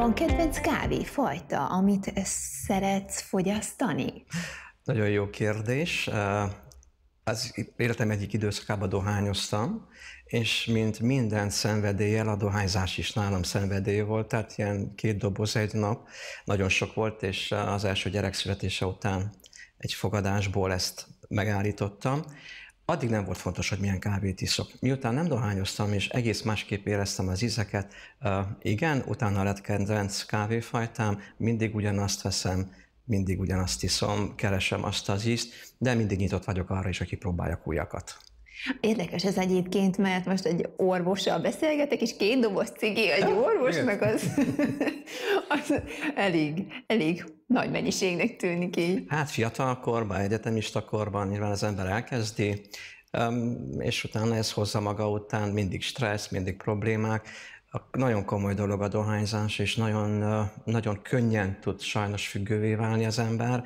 van kedvenc kávéfajta, amit szeretsz fogyasztani? Nagyon jó kérdés. Eh, az életem egyik időszakában dohányoztam, és mint minden szenvedéllyel, a dohányzás is nálam szenvedély volt, tehát ilyen két doboz egy nap, nagyon sok volt, és az első gyerek születése után egy fogadásból ezt megállítottam. Addig nem volt fontos, hogy milyen kávét iszok. Miután nem dohányoztam, és egész másképp éreztem az ízeket, igen, utána lett kedvenc kávéfajtám, mindig ugyanazt veszem, mindig ugyanazt iszom, keresem azt az ízt, de mindig nyitott vagyok arra is, hogy kipróbáljak újakat. Érdekes ez egyébként, mert most egy orvossal beszélgetek, és két doboz cigi egy orvosnak az, az elég, elég nagy mennyiségnek tűnik így. Hát fiatal korban, egyetemista korban nyilván az ember elkezdi, és utána ez hozza maga után mindig stressz, mindig problémák. Nagyon komoly dolog a dohányzás, és nagyon, nagyon könnyen tud sajnos függővé válni az ember.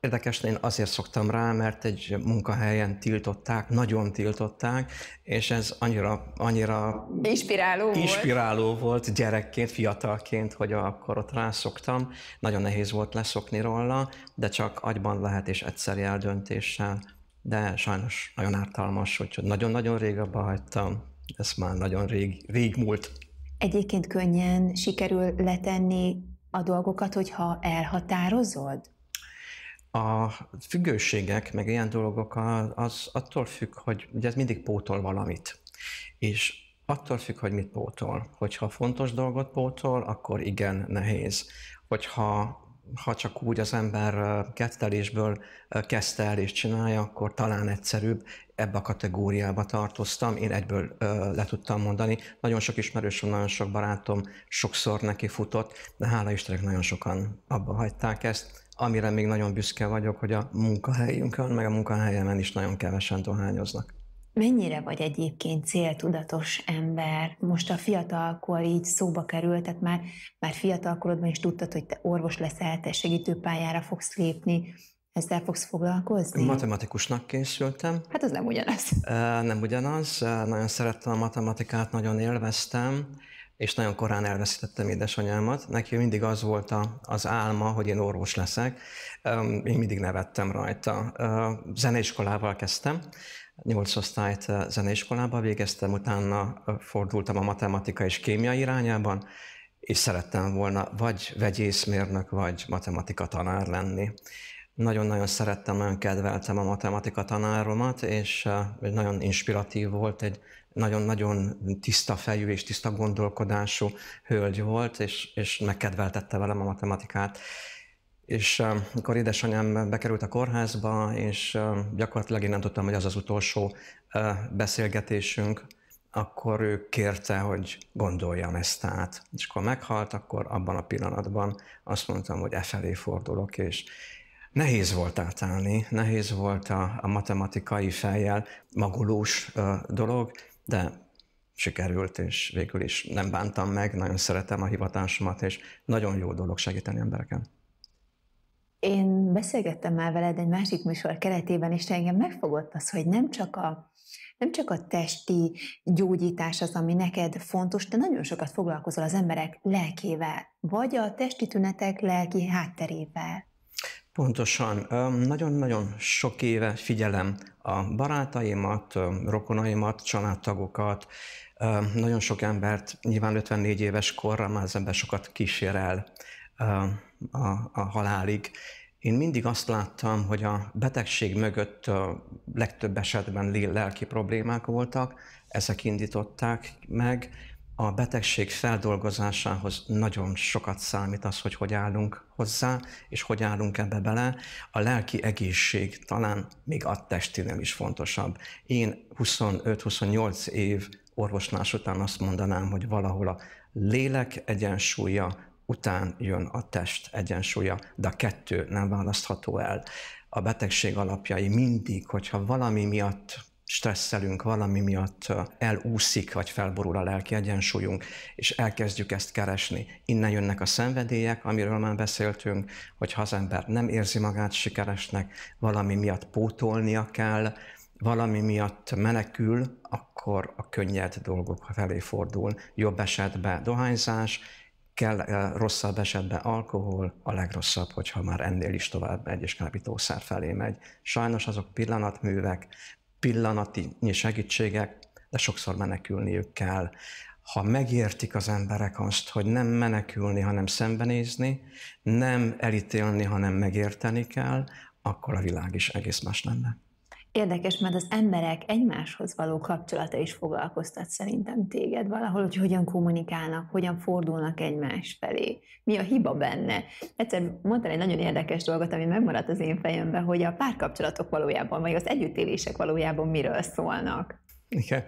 Érdekes, én azért szoktam rá, mert egy munkahelyen tiltották, nagyon tiltották, és ez annyira, annyira inspiráló, inspiráló volt. volt gyerekként, fiatalként, hogy akkor ott rászoktam. Nagyon nehéz volt leszokni róla, de csak agyban lehet és egyszerű eldöntéssel. De sajnos nagyon ártalmas, úgyhogy nagyon-nagyon rég abba hagytam. Ez már nagyon rég, rég múlt. Egyébként könnyen sikerül letenni a dolgokat, hogyha elhatározod? a függőségek, meg ilyen dolgok, az attól függ, hogy ugye ez mindig pótol valamit. És attól függ, hogy mit pótol. Hogyha fontos dolgot pótol, akkor igen, nehéz. Hogyha ha csak úgy az ember kettelésből kezdte el és csinálja, akkor talán egyszerűbb, ebbe a kategóriába tartoztam, én egyből ö, le tudtam mondani. Nagyon sok ismerősöm, nagyon sok barátom sokszor neki futott, de hála Istennek nagyon sokan abba hagyták ezt. Amire még nagyon büszke vagyok, hogy a munkahelyünkön, meg a munkahelyemen is nagyon kevesen dohányoznak. Mennyire vagy egyébként céltudatos ember? Most a fiatalkor így szóba került, tehát már, már fiatalkorodban is tudtad, hogy te orvos leszel, te segítőpályára fogsz lépni. Ezzel fogsz foglalkozni? Matematikusnak készültem. Hát ez nem ugyanaz. Nem ugyanaz. Nagyon szerettem a matematikát, nagyon élveztem, és nagyon korán elveszítettem édesanyámat. Neki mindig az volt a, az álma, hogy én orvos leszek. Én mindig nevettem rajta. Zeneiskolával kezdtem, nyolc osztályt zeneiskolába végeztem, utána fordultam a matematika és kémia irányában, és szerettem volna vagy vegyészmérnök, vagy matematika tanár lenni nagyon-nagyon szerettem, nagyon kedveltem a matematika tanáromat, és nagyon inspiratív volt, egy nagyon-nagyon tiszta fejű és tiszta gondolkodású hölgy volt, és, és megkedveltette velem a matematikát. És amikor édesanyám bekerült a kórházba, és gyakorlatilag én nem tudtam, hogy az az utolsó beszélgetésünk, akkor ő kérte, hogy gondoljam ezt át. És akkor meghalt, akkor abban a pillanatban azt mondtam, hogy e felé fordulok, és Nehéz volt átállni, nehéz volt a, a matematikai fejjel magulós uh, dolog, de sikerült, és végül is nem bántam meg, nagyon szeretem a hivatásomat, és nagyon jó dolog segíteni embereken. Én beszélgettem már veled egy másik műsor keretében, és te engem megfogott az, hogy nem csak a, nem csak a testi gyógyítás az, ami neked fontos, de nagyon sokat foglalkozol az emberek lelkével, vagy a testi tünetek lelki hátterével. Pontosan. Nagyon-nagyon sok éve figyelem a barátaimat, rokonaimat, családtagokat, nagyon sok embert, nyilván 54 éves korra már az ember sokat kísér el a, a halálig. Én mindig azt láttam, hogy a betegség mögött legtöbb esetben lelki problémák voltak, ezek indították meg, a betegség feldolgozásához nagyon sokat számít az, hogy hogy állunk hozzá, és hogy állunk ebbe bele. A lelki egészség talán még a testinél is fontosabb. Én 25-28 év orvosnás után azt mondanám, hogy valahol a lélek egyensúlya után jön a test egyensúlya, de a kettő nem választható el. A betegség alapjai mindig, hogyha valami miatt stresszelünk valami miatt, elúszik vagy felborul a lelki egyensúlyunk, és elkezdjük ezt keresni. Innen jönnek a szenvedélyek, amiről már beszéltünk, hogy ha az ember nem érzi magát sikeresnek, valami miatt pótolnia kell, valami miatt menekül, akkor a könnyed dolgok felé fordul. Jobb esetben dohányzás, kell, rosszabb esetben alkohol, a legrosszabb, hogyha már ennél is tovább megy és kábítószer felé megy. Sajnos azok pillanatművek, pillanati segítségek, de sokszor menekülniük kell. Ha megértik az emberek azt, hogy nem menekülni, hanem szembenézni, nem elítélni, hanem megérteni kell, akkor a világ is egész más lenne. Érdekes, mert az emberek egymáshoz való kapcsolata is foglalkoztat szerintem téged valahol, hogy hogyan kommunikálnak, hogyan fordulnak egymás felé, mi a hiba benne. Egyszer mondtál egy nagyon érdekes dolgot, ami megmaradt az én fejemben, hogy a párkapcsolatok valójában, vagy az együttélések valójában miről szólnak. Igen.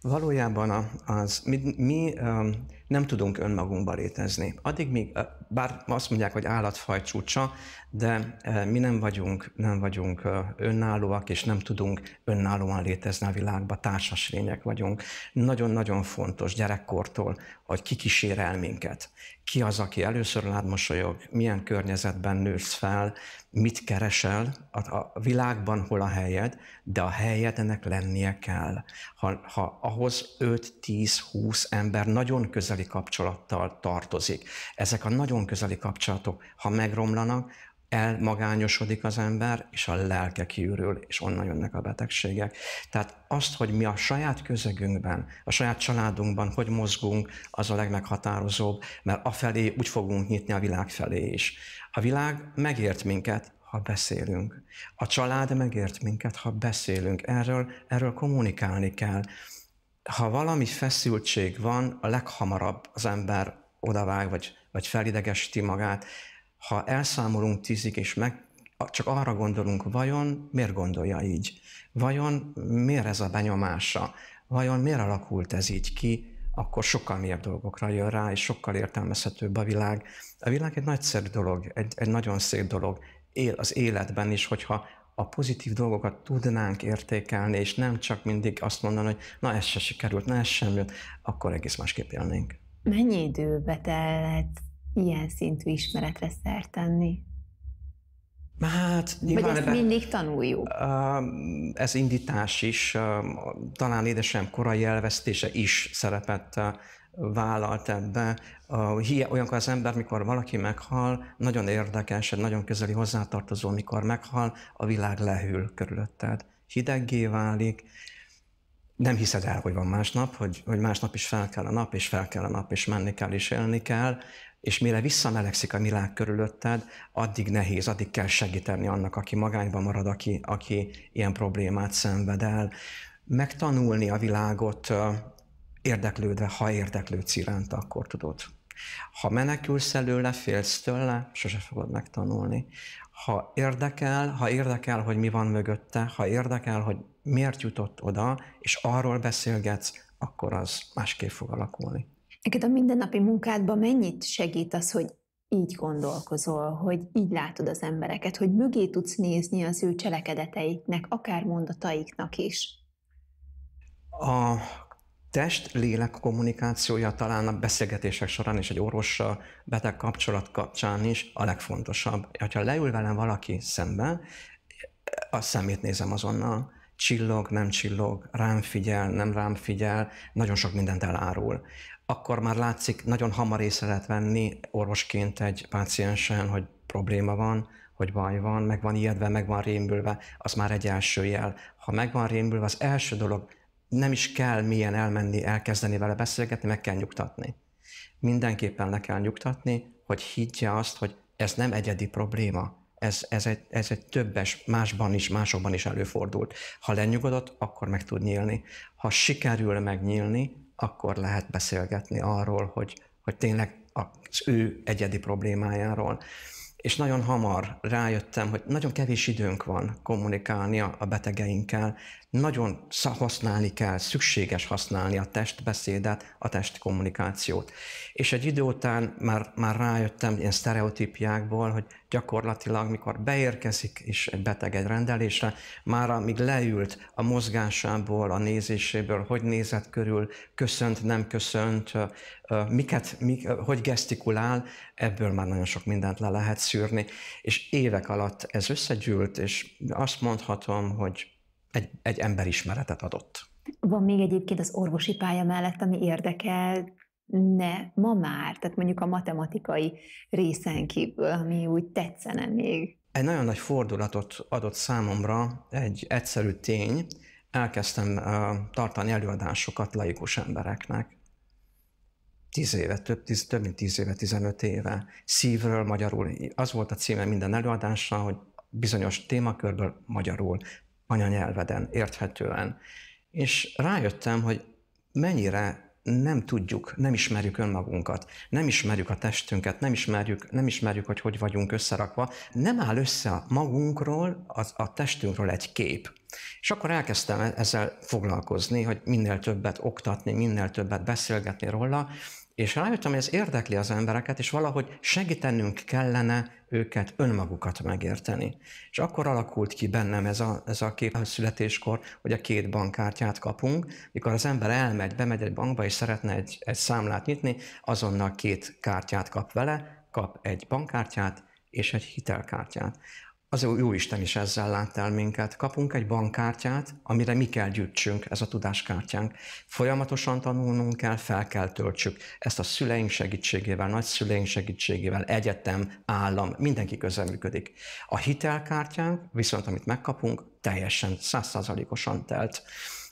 Valójában az, mi, mi um, nem tudunk önmagunkba létezni. Addig még, bár azt mondják, hogy állatfaj csúcsa, de mi nem vagyunk, nem vagyunk önállóak, és nem tudunk önállóan létezni a világba, társas lények vagyunk. Nagyon-nagyon fontos gyerekkortól, hogy ki kísérel minket. Ki az, aki először lát mosolyog, milyen környezetben nősz fel, mit keresel a világban, hol a helyed, de a helyed ennek lennie kell. Ha, ha ahhoz 5-10-20 ember nagyon közel közeli kapcsolattal tartozik. Ezek a nagyon közeli kapcsolatok, ha megromlanak, elmagányosodik az ember, és a lelke kiürül, és onnan jönnek a betegségek. Tehát azt, hogy mi a saját közegünkben, a saját családunkban hogy mozgunk, az a legmeghatározóbb, mert afelé úgy fogunk nyitni a világ felé is. A világ megért minket, ha beszélünk. A család megért minket, ha beszélünk. Erről, erről kommunikálni kell ha valami feszültség van, a leghamarabb az ember odavág, vagy, vagy felidegesíti magát. Ha elszámolunk tízig, és meg, csak arra gondolunk, vajon miért gondolja így? Vajon miért ez a benyomása? Vajon miért alakult ez így ki? akkor sokkal mélyebb dolgokra jön rá, és sokkal értelmezhetőbb a világ. A világ egy nagyszerű dolog, egy, egy nagyon szép dolog, él az életben is, hogyha a pozitív dolgokat tudnánk értékelni, és nem csak mindig azt mondani, hogy na ez se sikerült, na ez sem jött, akkor egész másképp élnénk. Mennyi időbe telhet ilyen szintű ismeretre szert tenni? Hát, Vagy ezt ebben, mindig tanuljuk? Ez indítás is, talán édesem korai elvesztése is szerepet vállalt ebbe. Olyankor az ember, mikor valaki meghal, nagyon érdekes, egy nagyon közeli hozzátartozó, mikor meghal, a világ lehűl körülötted. Hideggé válik, nem hiszed el, hogy van másnap, hogy, hogy másnap is fel kell a nap, és fel kell a nap, és menni kell, és élni kell, és mire visszamelegszik a világ körülötted, addig nehéz, addig kell segíteni annak, aki magányban marad, aki, aki ilyen problémát szenved el. Megtanulni a világot érdeklődve, ha érdeklődsz iránt, akkor tudod. Ha menekülsz előle, félsz tőle, sose fogod megtanulni. Ha érdekel, ha érdekel, hogy mi van mögötte, ha érdekel, hogy miért jutott oda, és arról beszélgetsz, akkor az másképp fog alakulni. Neked a mindennapi munkádban mennyit segít az, hogy így gondolkozol, hogy így látod az embereket, hogy mögé tudsz nézni az ő cselekedeteiknek, akár mondataiknak is? A test-lélek kommunikációja talán a beszélgetések során és egy orvossal beteg kapcsolat kapcsán is a legfontosabb. Ha leül velem valaki szemben, a szemét nézem azonnal, csillog, nem csillog, rám figyel, nem rám figyel, nagyon sok mindent elárul. Akkor már látszik, nagyon hamar észre lehet venni orvosként egy páciensen, hogy probléma van, hogy baj van, meg van ijedve, meg van rémülve, az már egy első jel. Ha meg van rémülve, az első dolog, nem is kell milyen elmenni, elkezdeni vele beszélgetni, meg kell nyugtatni. Mindenképpen le kell nyugtatni, hogy higgye azt, hogy ez nem egyedi probléma, ez, ez, egy, ez egy többes, másban is, másokban is előfordult. Ha lenyugodott, akkor meg tud nyílni. Ha sikerül megnyílni, akkor lehet beszélgetni arról, hogy, hogy tényleg az ő egyedi problémájáról. És nagyon hamar rájöttem, hogy nagyon kevés időnk van kommunikálni a betegeinkkel, nagyon használni kell, szükséges használni a testbeszédet, a testkommunikációt. És egy idő után már, már rájöttem ilyen sztereotípiákból, hogy gyakorlatilag, mikor beérkezik és egy beteg egy rendelésre, már amíg leült a mozgásából, a nézéséből, hogy nézett körül, köszönt, nem köszönt, miket, mik, hogy gesztikulál, ebből már nagyon sok mindent le lehet szűrni. És évek alatt ez összegyűlt, és azt mondhatom, hogy egy, egy emberismeretet adott. Van még egyébként az orvosi pálya mellett, ami érdekel, ne ma már, tehát mondjuk a matematikai részen kívül, ami úgy tetszene még. Egy nagyon nagy fordulatot adott számomra egy egyszerű tény, elkezdtem uh, tartani előadásokat laikus embereknek. Tíz éve, több, tíz, több mint tíz éve, tizenöt éve. Szívről magyarul. Az volt a címe minden előadásra, hogy bizonyos témakörből magyarul anyanyelveden, érthetően. És rájöttem, hogy mennyire nem tudjuk, nem ismerjük önmagunkat, nem ismerjük a testünket, nem ismerjük, nem ismerjük, hogy hogy vagyunk összerakva, nem áll össze a magunkról, az, a testünkről egy kép. És akkor elkezdtem ezzel foglalkozni, hogy minél többet oktatni, minél többet beszélgetni róla, és rájöttem, hogy ez érdekli az embereket, és valahogy segítenünk kellene őket önmagukat megérteni. És akkor alakult ki bennem ez a, ez a kép a születéskor, hogy a két bankkártyát kapunk. Mikor az ember elmegy, bemegy egy bankba, és szeretne egy, egy számlát nyitni, azonnal két kártyát kap vele, kap egy bankkártyát és egy hitelkártyát az jó Isten is ezzel lát el minket. Kapunk egy bankkártyát, amire mi kell gyűjtsünk, ez a tudáskártyánk. Folyamatosan tanulnunk kell, fel kell töltsük. Ezt a szüleink segítségével, nagyszüleink segítségével, egyetem, állam, mindenki működik. A hitelkártyánk viszont, amit megkapunk, teljesen százszázalékosan telt.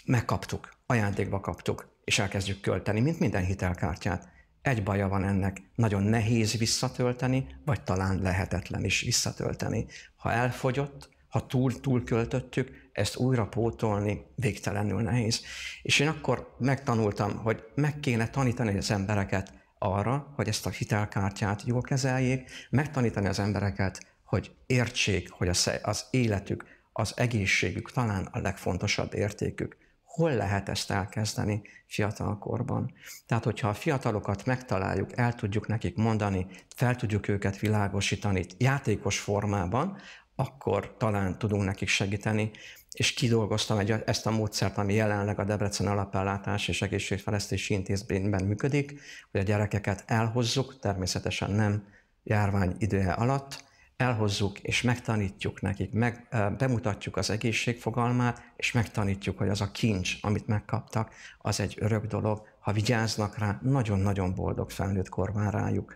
Megkaptuk, ajándékba kaptuk, és elkezdjük költeni, mint minden hitelkártyát. Egy baja van ennek, nagyon nehéz visszatölteni, vagy talán lehetetlen is visszatölteni. Ha elfogyott, ha túl-túl költöttük, ezt újra pótolni végtelenül nehéz. És én akkor megtanultam, hogy meg kéne tanítani az embereket arra, hogy ezt a hitelkártyát jól kezeljék, megtanítani az embereket, hogy értsék, hogy az életük, az egészségük talán a legfontosabb értékük hol lehet ezt elkezdeni fiatalkorban. Tehát, hogyha a fiatalokat megtaláljuk, el tudjuk nekik mondani, fel tudjuk őket világosítani játékos formában, akkor talán tudunk nekik segíteni, és kidolgoztam egy, ezt a módszert, ami jelenleg a Debrecen Alapellátás és Egészségfejlesztési Intézményben működik, hogy a gyerekeket elhozzuk, természetesen nem járvány ideje alatt, elhozzuk és megtanítjuk nekik, meg, bemutatjuk az egészség fogalmát, és megtanítjuk, hogy az a kincs, amit megkaptak, az egy örök dolog, ha vigyáznak rá, nagyon-nagyon boldog felnőtt kor vár rájuk.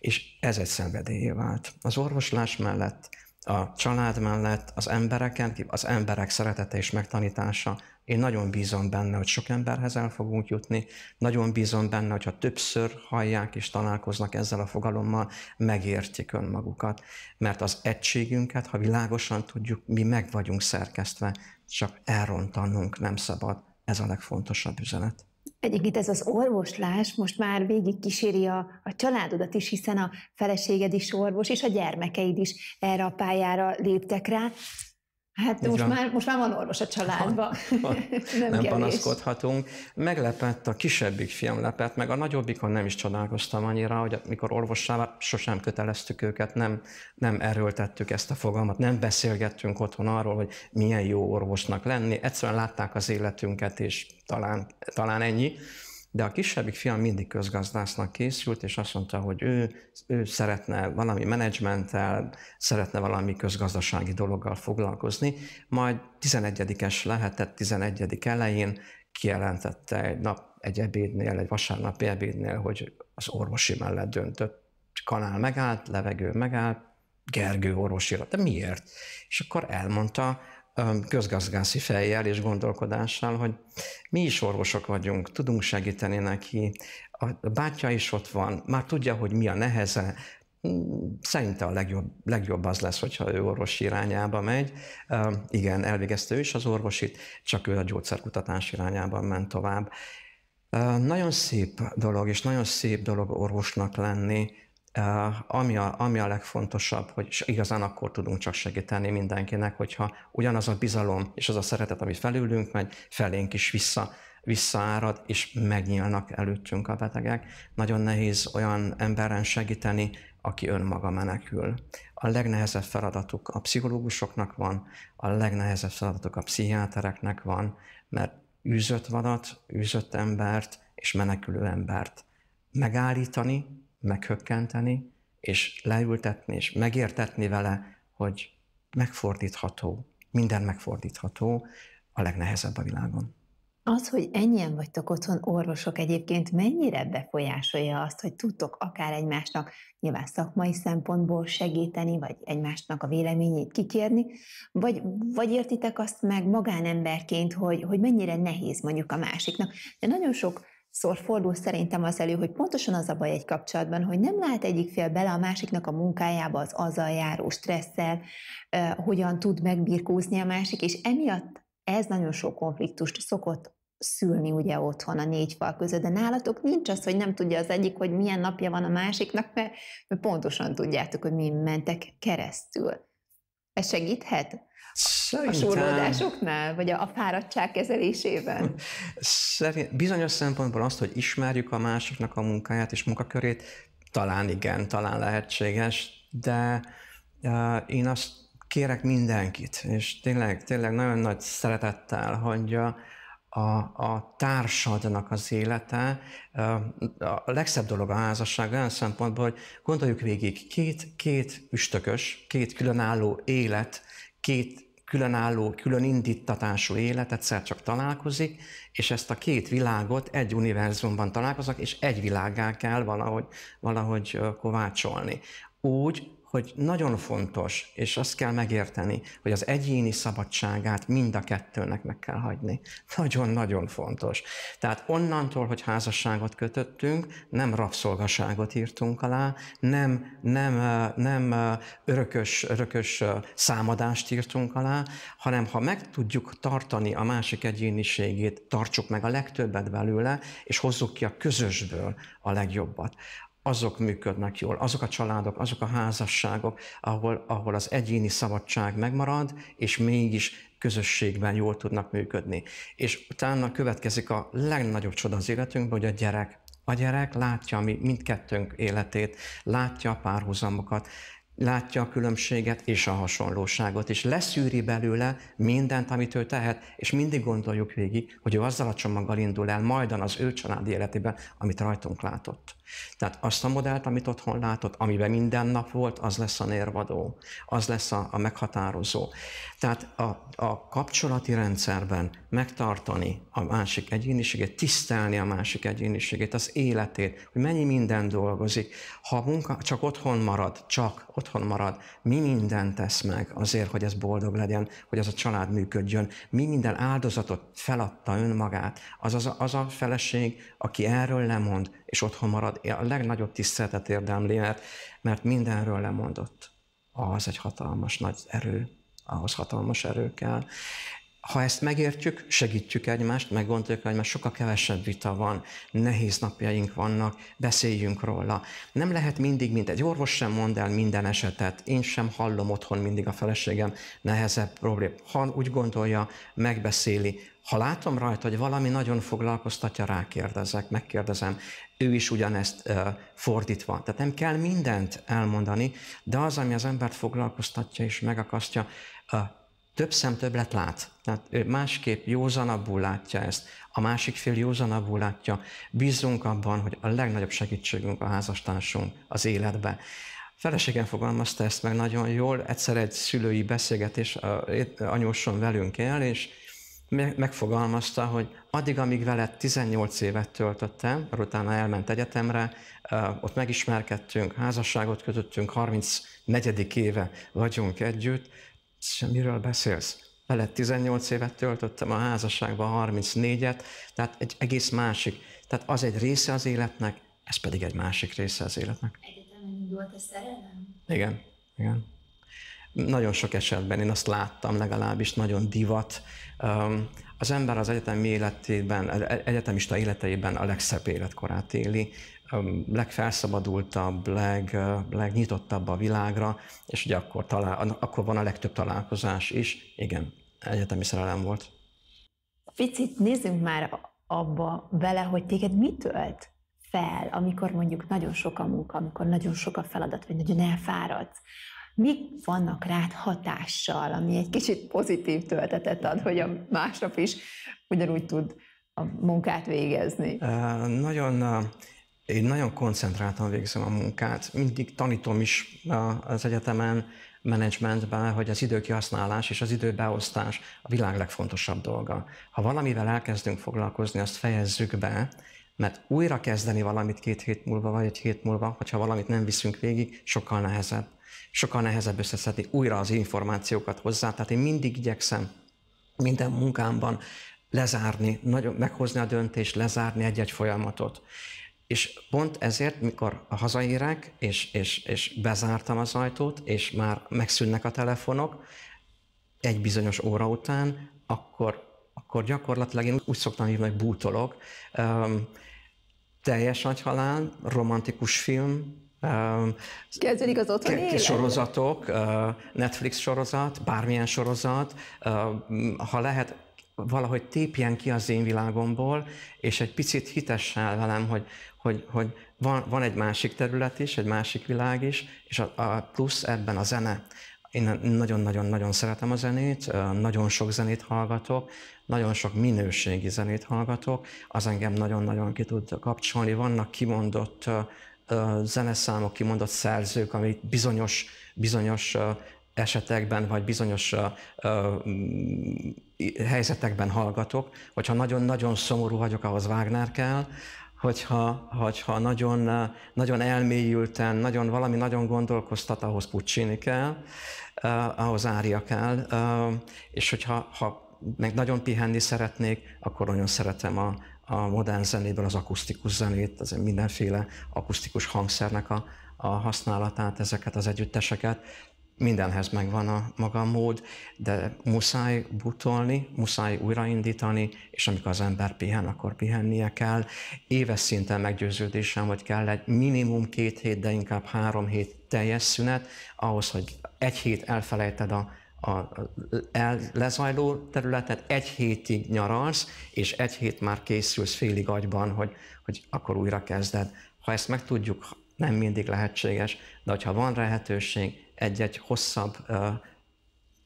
És ez egy szenvedélyé vált. Az orvoslás mellett, a család mellett, az embereken, az emberek szeretete és megtanítása én nagyon bízom benne, hogy sok emberhez el fogunk jutni, nagyon bízom benne, hogy többször hallják és találkoznak ezzel a fogalommal, megértik önmagukat. Mert az egységünket, ha világosan tudjuk, mi meg vagyunk szerkesztve, csak elrontanunk nem szabad. Ez a legfontosabb üzenet. Egyébként ez az orvoslás most már végig kíséri a, a családodat is, hiszen a feleséged is orvos, és a gyermekeid is erre a pályára léptek rá. Hát most már, most már van orvos a családban. nem, nem panaszkodhatunk. Meglepett a kisebbik fiam lepett, meg a nagyobbikon nem is csodálkoztam annyira, hogy amikor orvossá sosem köteleztük őket, nem, nem erőltettük ezt a fogalmat, nem beszélgettünk otthon arról, hogy milyen jó orvosnak lenni. Egyszerűen látták az életünket, és talán, talán ennyi. De a kisebbik fiam mindig közgazdásznak készült, és azt mondta, hogy ő, ő szeretne valami menedzsmenttel, szeretne valami közgazdasági dologgal foglalkozni. Majd 11-es lehetett, 11 elején kijelentette egy nap, egy ebédnél, egy vasárnapi ebédnél, hogy az orvosi mellett döntött. Kanál megállt, levegő megállt, Gergő orvosira, de miért? És akkor elmondta, közgazgászi fejjel és gondolkodással, hogy mi is orvosok vagyunk, tudunk segíteni neki, a bátyja is ott van, már tudja, hogy mi a neheze, Szerinte a legjobb, legjobb az lesz, hogyha ő orvos irányába megy. Igen, elvégezte ő is az orvosit, csak ő a gyógyszerkutatás irányában ment tovább. Nagyon szép dolog, és nagyon szép dolog orvosnak lenni, Eh, ami a, ami a legfontosabb, hogy igazán akkor tudunk csak segíteni mindenkinek, hogyha ugyanaz a bizalom és az a szeretet, ami felülünk megy, felénk is vissza, visszaárad, és megnyílnak előttünk a betegek. Nagyon nehéz olyan emberen segíteni, aki önmaga menekül. A legnehezebb feladatuk a pszichológusoknak van, a legnehezebb feladatuk a pszichiátereknek van, mert űzött vadat, űzött embert és menekülő embert megállítani, meghökkenteni, és leültetni, és megértetni vele, hogy megfordítható, minden megfordítható, a legnehezebb a világon. Az, hogy ennyien vagytok otthon orvosok egyébként, mennyire befolyásolja azt, hogy tudtok akár egymásnak nyilván szakmai szempontból segíteni, vagy egymásnak a véleményét kikérni, vagy, vagy értitek azt meg magánemberként, hogy, hogy mennyire nehéz mondjuk a másiknak. De nagyon sok Szor szóval fordul szerintem az elő, hogy pontosan az a baj egy kapcsolatban, hogy nem lát egyik fél bele a másiknak a munkájába az azzal járó stresszel, eh, hogyan tud megbirkózni a másik, és emiatt ez nagyon sok konfliktust szokott szülni ugye otthon a négy fal között, de nálatok nincs az, hogy nem tudja az egyik, hogy milyen napja van a másiknak, mert pontosan tudjátok, hogy mi mentek keresztül. Ez segíthet? Szerintem, a vagy a fáradtság kezelésében? Szerint, bizonyos szempontból azt, hogy ismerjük a másiknak a munkáját és munkakörét, talán igen, talán lehetséges, de uh, én azt kérek mindenkit, és tényleg, tényleg nagyon nagy szeretettel, hogy uh, a, a társadnak az élete. A legszebb dolog a házasság olyan szempontból, hogy gondoljuk végig, két, két üstökös, két különálló élet, két különálló, külön indítatású élet egyszer csak találkozik, és ezt a két világot egy univerzumban találkoznak, és egy világá kell valahogy, valahogy kovácsolni. Úgy, hogy nagyon fontos, és azt kell megérteni, hogy az egyéni szabadságát mind a kettőnek meg kell hagyni. Nagyon-nagyon fontos. Tehát onnantól, hogy házasságot kötöttünk, nem rabszolgaságot írtunk alá, nem, nem, nem örökös, örökös számadást írtunk alá, hanem ha meg tudjuk tartani a másik egyéniségét, tartsuk meg a legtöbbet belőle, és hozzuk ki a közösből a legjobbat azok működnek jól, azok a családok, azok a házasságok, ahol, ahol az egyéni szabadság megmarad, és mégis közösségben jól tudnak működni. És utána következik a legnagyobb csoda az életünkben, hogy a gyerek. A gyerek látja mi mindkettőnk életét, látja a párhuzamokat, látja a különbséget és a hasonlóságot, és leszűri belőle mindent, amit ő tehet, és mindig gondoljuk végig, hogy ő azzal a csomaggal indul el, majdan az ő családi életében, amit rajtunk látott. Tehát azt a modellt, amit otthon látott, amiben minden nap volt, az lesz a nérvadó, az lesz a, a meghatározó. Tehát a, a kapcsolati rendszerben megtartani a másik egyéniségét, tisztelni a másik egyéniségét, az életét, hogy mennyi minden dolgozik. Ha munka csak otthon marad, csak otthon marad, mi mindent tesz meg azért, hogy ez boldog legyen, hogy az a család működjön, mi minden áldozatot feladta önmagát, az az a, az a feleség, aki erről lemond, és otthon marad, ad, a legnagyobb tiszteletet érdemli, mert, mert mindenről lemondott. Az egy hatalmas nagy erő, ahhoz hatalmas erő kell ha ezt megértjük, segítjük egymást, meggondoljuk egymást, sokkal kevesebb vita van, nehéz napjaink vannak, beszéljünk róla. Nem lehet mindig, mint egy orvos sem mond el minden esetet, én sem hallom otthon mindig a feleségem nehezebb problémát. Ha úgy gondolja, megbeszéli, ha látom rajta, hogy valami nagyon foglalkoztatja, rákérdezek, megkérdezem, ő is ugyanezt ö, fordítva. Tehát nem kell mindent elmondani, de az, ami az embert foglalkoztatja és megakasztja, több szem többet lát. Tehát ő másképp józanabbul látja ezt, a másik fél józanabbul látja. Bízunk abban, hogy a legnagyobb segítségünk a házastársunk az életbe. Feleségem fogalmazta ezt meg nagyon jól, egyszer egy szülői beszélgetés anyóson velünk el, és megfogalmazta, hogy addig, amíg veled 18 évet töltöttem, utána elment egyetemre, ott megismerkedtünk, házasságot kötöttünk, 34. éve vagyunk együtt, sem miről beszélsz? Veled 18 évet töltöttem a házasságban, 34-et, tehát egy egész másik. Tehát az egy része az életnek, ez pedig egy másik része az életnek. Egyetemen indult a szerelem? Igen, igen. Nagyon sok esetben én azt láttam, legalábbis nagyon divat. Az ember az egyetemi életében, egyetemista életeiben a legszebb életkorát éli, legfelszabadultabb, leg, legnyitottabb a világra, és ugye akkor, talál, akkor van a legtöbb találkozás is. Igen, egyetemi szerelem volt. Picit nézzünk már abba bele, hogy téged mit ölt fel, amikor mondjuk nagyon sok a munka, amikor nagyon sok a feladat, vagy nagyon elfáradsz. Mik vannak rád hatással, ami egy kicsit pozitív töltetet ad, hogy a másnap is ugyanúgy tud a munkát végezni? Uh, nagyon uh, én nagyon koncentráltan végzem a munkát. Mindig tanítom is az egyetemen, menedzsmentben, hogy az időkihasználás és az időbeosztás a világ legfontosabb dolga. Ha valamivel elkezdünk foglalkozni, azt fejezzük be, mert újra kezdeni valamit két hét múlva, vagy egy hét múlva, hogyha valamit nem viszünk végig, sokkal nehezebb. Sokkal nehezebb összeszedni újra az információkat hozzá. Tehát én mindig igyekszem minden munkámban lezárni, nagyon meghozni a döntést, lezárni egy-egy folyamatot. És pont ezért, mikor hazaérek, és, és, és bezártam az ajtót, és már megszűnnek a telefonok, egy bizonyos óra után, akkor, akkor gyakorlatilag én úgy szoktam hívni, hogy bútolok. Um, teljes nagy halál, romantikus film, um, Kezdődik az otthon élet. Sorozatok, uh, Netflix sorozat, bármilyen sorozat, uh, ha lehet, valahogy tépjen ki az én világomból, és egy picit hitessel velem, hogy, hogy, hogy van, van egy másik terület is, egy másik világ is, és a, a plusz ebben a zene. Én nagyon-nagyon-nagyon szeretem a zenét, nagyon sok zenét hallgatok, nagyon sok minőségi zenét hallgatok, az engem nagyon-nagyon ki tud kapcsolni. Vannak kimondott zeneszámok, kimondott szerzők, amit bizonyos, bizonyos esetekben, vagy bizonyos helyzetekben hallgatok. Hogyha nagyon-nagyon szomorú vagyok, ahhoz Wagner kell, hogyha, hogyha nagyon, eh, nagyon elmélyülten, nagyon valami nagyon gondolkoztat, ahhoz pucsini kell, eh, ahhoz árja kell, eh, és hogyha ha meg nagyon pihenni szeretnék, akkor nagyon szeretem a, a modern zenéből az akusztikus zenét, az mindenféle akusztikus hangszernek a, a használatát, ezeket az együtteseket mindenhez megvan a maga mód, de muszáj butolni, muszáj újraindítani, és amikor az ember pihen, akkor pihennie kell. Éves szinten meggyőződésem, hogy kell egy minimum két hét, de inkább három hét teljes szünet, ahhoz, hogy egy hét elfelejted a a el, lezajló területet, egy hétig nyaralsz, és egy hét már készülsz félig agyban, hogy, hogy akkor újra kezded. Ha ezt meg tudjuk, nem mindig lehetséges, de ha van lehetőség, egy-egy hosszabb uh,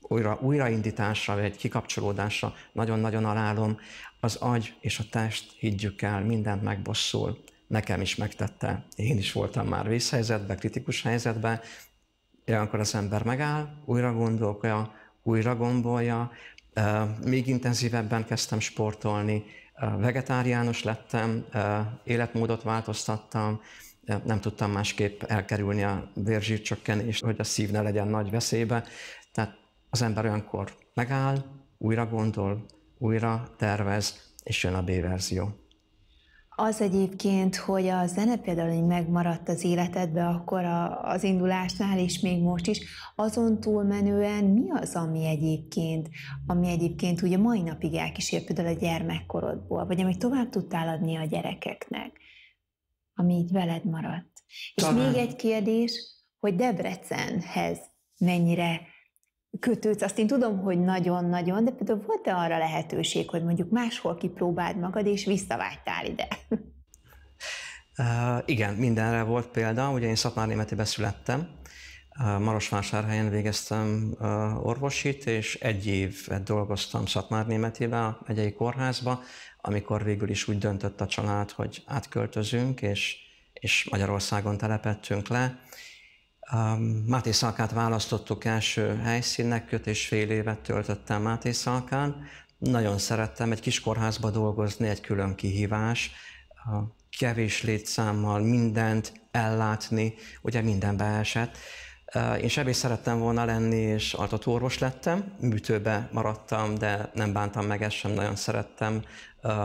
újra, újraindítása, vagy egy kikapcsolódása, nagyon-nagyon alálom. Az agy és a test, higgyük el, mindent megbosszul. Nekem is megtette. Én is voltam már vészhelyzetben, kritikus helyzetben. Ilyenkor az ember megáll, újra gondolja, újra gombolja. Még intenzívebben kezdtem sportolni, vegetáriánus lettem, életmódot változtattam, nem tudtam másképp elkerülni a vérzsírcsökkenést, hogy a szív ne legyen nagy veszélybe. Tehát az ember olyankor megáll, újra gondol, újra tervez, és jön a B-verzió. Az egyébként, hogy a zene például megmaradt az életedbe, akkor a, az indulásnál és még most is, azon túlmenően mi az, ami egyébként, ami egyébként ugye mai napig elkísér például a gyermekkorodból, vagy amit tovább tudtál adni a gyerekeknek? ami így veled maradt. Talán. És még egy kérdés, hogy Debrecenhez mennyire kötődsz. Azt én tudom, hogy nagyon-nagyon, de például volt-e arra lehetőség, hogy mondjuk máshol kipróbáld magad, és visszavágytál ide? Uh, igen, mindenre volt példa. Ugye én Szatmár németébe születtem, uh, Marosvásárhelyen végeztem uh, orvosit, és egy évet dolgoztam Szatmár Németibe, a megyei kórházba, amikor végül is úgy döntött a család, hogy átköltözünk, és, és Magyarországon telepettünk le. Um, Máté Szalkát választottuk első helyszínnek, köt és fél évet töltöttem Máté Szalkán. Nagyon szerettem egy kis kórházba dolgozni, egy külön kihívás, kevés létszámmal mindent ellátni, ugye minden beesett. Uh, én sebész szerettem volna lenni, és altatóorvos lettem, műtőbe maradtam, de nem bántam meg ezt sem, nagyon szerettem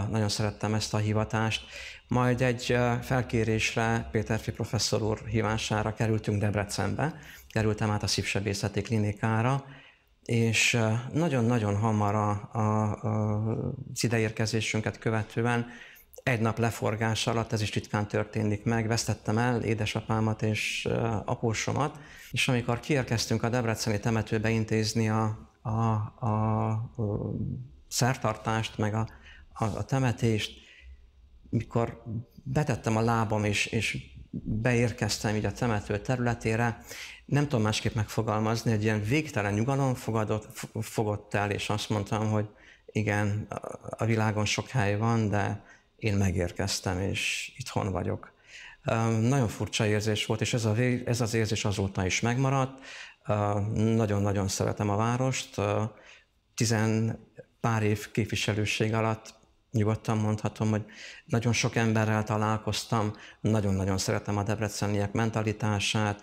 nagyon szerettem ezt a hivatást. Majd egy felkérésre Péterfi professzor úr hívására kerültünk Debrecenbe, kerültem át a szívsebészeti klinikára, és nagyon-nagyon hamar a, a, a, az ideérkezésünket követően egy nap leforgás alatt, ez is ritkán történik meg, vesztettem el édesapámat és apósomat, és amikor kiérkeztünk a Debreceni temetőbe intézni a, a, a, a szertartást, meg a a, a temetést, mikor betettem a lábam, és, és beérkeztem így a temető területére, nem tudom másképp megfogalmazni, egy ilyen végtelen nyugalom fogadott, fogott el, és azt mondtam, hogy igen, a világon sok hely van, de én megérkeztem, és itthon vagyok. Nagyon furcsa érzés volt, és ez, a, ez az érzés azóta is megmaradt. Nagyon-nagyon szeretem a várost. Tizen pár év képviselőség alatt nyugodtan mondhatom, hogy nagyon sok emberrel találkoztam, nagyon-nagyon szeretem a debreceniek mentalitását,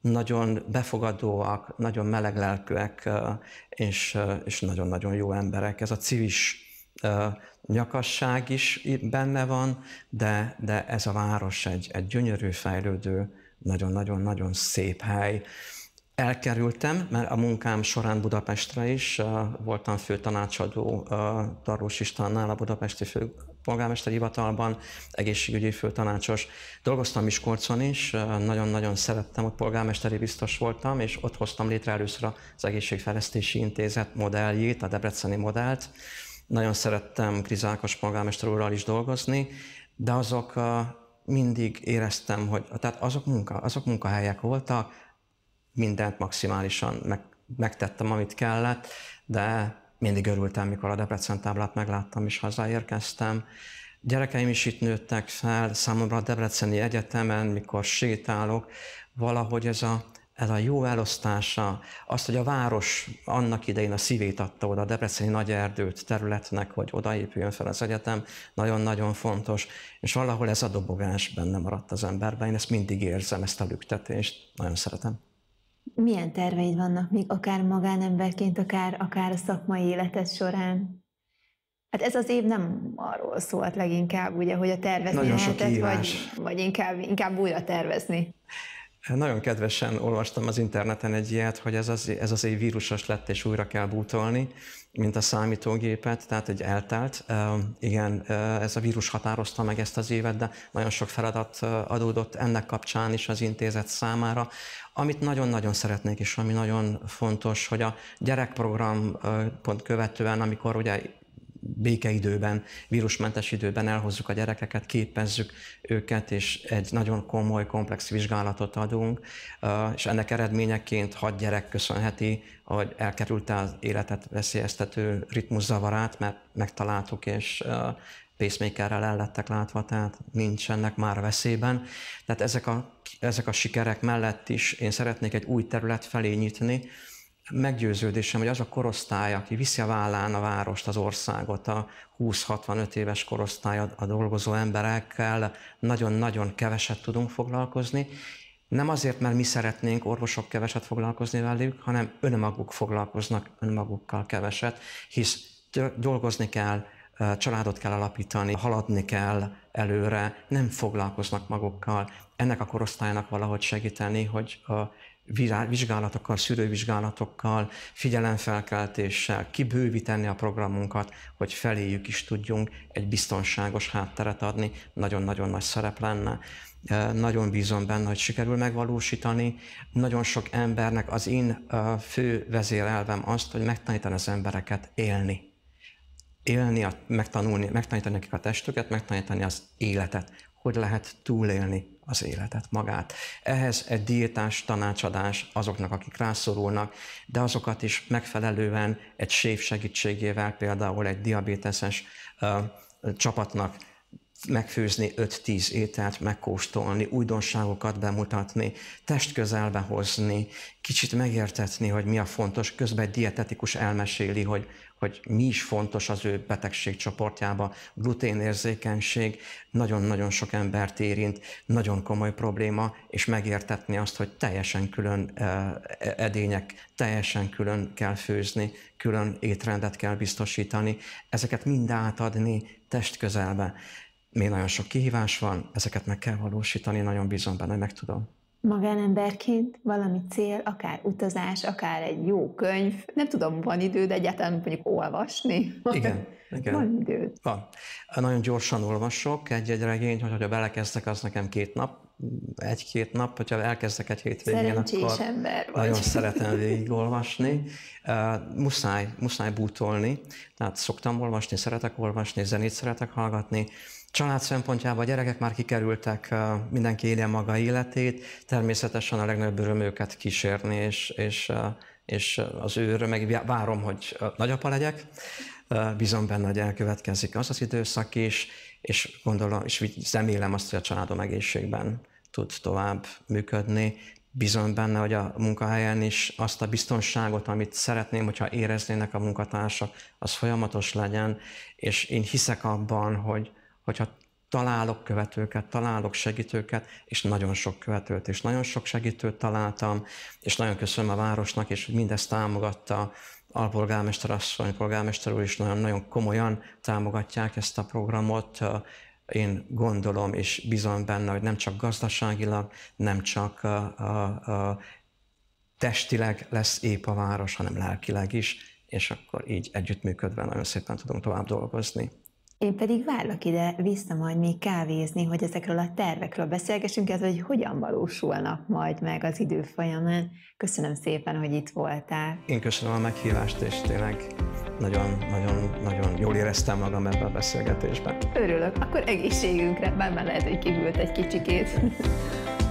nagyon befogadóak, nagyon meleglelkűek, és, és nagyon-nagyon jó emberek. Ez a civis nyakasság is benne van, de, de ez a város egy, egy gyönyörű, fejlődő, nagyon-nagyon-nagyon szép hely. Elkerültem, mert a munkám során Budapestre is voltam fő tanácsadó Darvos Istvánnál a budapesti fő polgármesteri hivatalban, egészségügyi főtanácsos. Dolgoztam Miskolcon is, nagyon-nagyon szerettem, ott polgármesteri biztos voltam, és ott hoztam létre először az Egészségfejlesztési Intézet modelljét, a debreceni modellt. Nagyon szerettem Krizákos polgármester úrral is dolgozni, de azok mindig éreztem, hogy tehát azok, munka, azok munkahelyek voltak, mindent maximálisan meg, megtettem, amit kellett, de mindig örültem, mikor a Debrecen táblát megláttam és hazaérkeztem. Gyerekeim is itt nőttek fel, számomra a Debreceni Egyetemen, mikor sétálok, valahogy ez a, ez a jó elosztása, azt, hogy a város annak idején a szívét adta oda, a Debreceni nagy erdőt területnek, hogy odaépüljön fel az egyetem, nagyon-nagyon fontos, és valahol ez a dobogás benne maradt az emberben, én ezt mindig érzem, ezt a lüktetést, nagyon szeretem. Milyen terveid vannak még akár magánemberként, akár, akár a szakmai életed során? Hát ez az év nem arról szólt leginkább, ugye, hogy a tervezni Nagyon lehetett, vagy, vagy inkább, inkább újra tervezni. Hát nagyon kedvesen olvastam az interneten egy ilyet, hogy ez az, ez az év vírusos lett, és újra kell bútolni, mint a számítógépet, tehát egy eltelt. Igen, ez a vírus határozta meg ezt az évet, de nagyon sok feladat adódott ennek kapcsán is az intézet számára. Amit nagyon-nagyon szeretnék, és ami nagyon fontos, hogy a gyerekprogram pont követően, amikor ugye békeidőben, vírusmentes időben elhozzuk a gyerekeket, képezzük őket, és egy nagyon komoly, komplex vizsgálatot adunk, és ennek eredményeként hat gyerek köszönheti, hogy elkerülte az életet veszélyeztető ritmuszavarát, mert megtaláltuk, és pacemakerrel el lettek látva, tehát nincsenek már veszélyben. Tehát ezek a, ezek a sikerek mellett is én szeretnék egy új terület felé nyitni, meggyőződésem, hogy az a korosztály, aki viszi a vállán a várost, az országot, a 20-65 éves korosztály a dolgozó emberekkel nagyon-nagyon keveset tudunk foglalkozni. Nem azért, mert mi szeretnénk orvosok keveset foglalkozni velük, hanem önmaguk foglalkoznak önmagukkal keveset, hisz dolgozni kell, családot kell alapítani, haladni kell előre, nem foglalkoznak magukkal. Ennek a korosztálynak valahogy segíteni, hogy vizsgálatokkal, szűrővizsgálatokkal, figyelemfelkeltéssel kibővíteni a programunkat, hogy feléjük is tudjunk egy biztonságos hátteret adni. Nagyon-nagyon nagy szerep lenne. Nagyon bízom benne, hogy sikerül megvalósítani. Nagyon sok embernek az én fő vezérelvem azt, hogy megtanítani az embereket élni élni, megtanulni, megtanítani nekik a testüket, megtanítani az életet, hogy lehet túlélni, az életet magát. Ehhez egy diétás tanácsadás azoknak, akik rászorulnak, de azokat is megfelelően egy sév segítségével, például egy diabéteses csapatnak megfőzni 5-10 ételt, megkóstolni, újdonságokat bemutatni, testközelbe hozni, kicsit megértetni, hogy mi a fontos, közben egy dietetikus elmeséli, hogy, hogy mi is fontos az ő betegség csoportjában. Gluténérzékenység nagyon-nagyon sok embert érint, nagyon komoly probléma, és megértetni azt, hogy teljesen külön edények, teljesen külön kell főzni, külön étrendet kell biztosítani, ezeket mind átadni testközelbe még nagyon sok kihívás van, ezeket meg kell valósítani, nagyon bízom benne, meg tudom. Magánemberként valami cél, akár utazás, akár egy jó könyv, nem tudom, van időd egyáltalán mondjuk olvasni? Igen, igen. Van időd? Van. Nagyon gyorsan olvasok egy-egy regényt, hogy ha belekezdek, az nekem két nap, egy-két nap, hogyha elkezdek egy hétvégén, akkor ember vagy. nagyon szeretem végigolvasni. Uh, muszáj, muszáj bútolni, tehát szoktam olvasni, szeretek olvasni, zenét szeretek hallgatni, család szempontjából a gyerekek már kikerültek, mindenki élje maga életét, természetesen a legnagyobb öröm őket kísérni, és, és, és az ő meg várom, hogy nagyapa legyek, bízom benne, hogy elkövetkezik az az időszak is, és gondolom, és remélem azt, hogy a családom egészségben tud tovább működni, Bízom benne, hogy a munkahelyen is azt a biztonságot, amit szeretném, hogyha éreznének a munkatársak, az folyamatos legyen, és én hiszek abban, hogy, hogyha találok követőket, találok segítőket, és nagyon sok követőt, és nagyon sok segítőt találtam, és nagyon köszönöm a városnak, és hogy mindezt támogatta alpolgármester asszony, polgármester úr is nagyon-nagyon komolyan támogatják ezt a programot. Én gondolom és bizony benne, hogy nem csak gazdaságilag, nem csak a, a, a testileg lesz épp a város, hanem lelkileg is, és akkor így együttműködve nagyon szépen tudunk tovább dolgozni. Én pedig várlak ide vissza majd még kávézni, hogy ezekről a tervekről beszélgessünk, ez hogy hogyan valósulnak majd meg az idő folyamán. Köszönöm szépen, hogy itt voltál. Én köszönöm a meghívást, és tényleg nagyon-nagyon nagyon jól éreztem magam ebben a beszélgetésben. Örülök. Akkor egészségünkre, bár már lehet, hogy kihűlt egy kicsikét.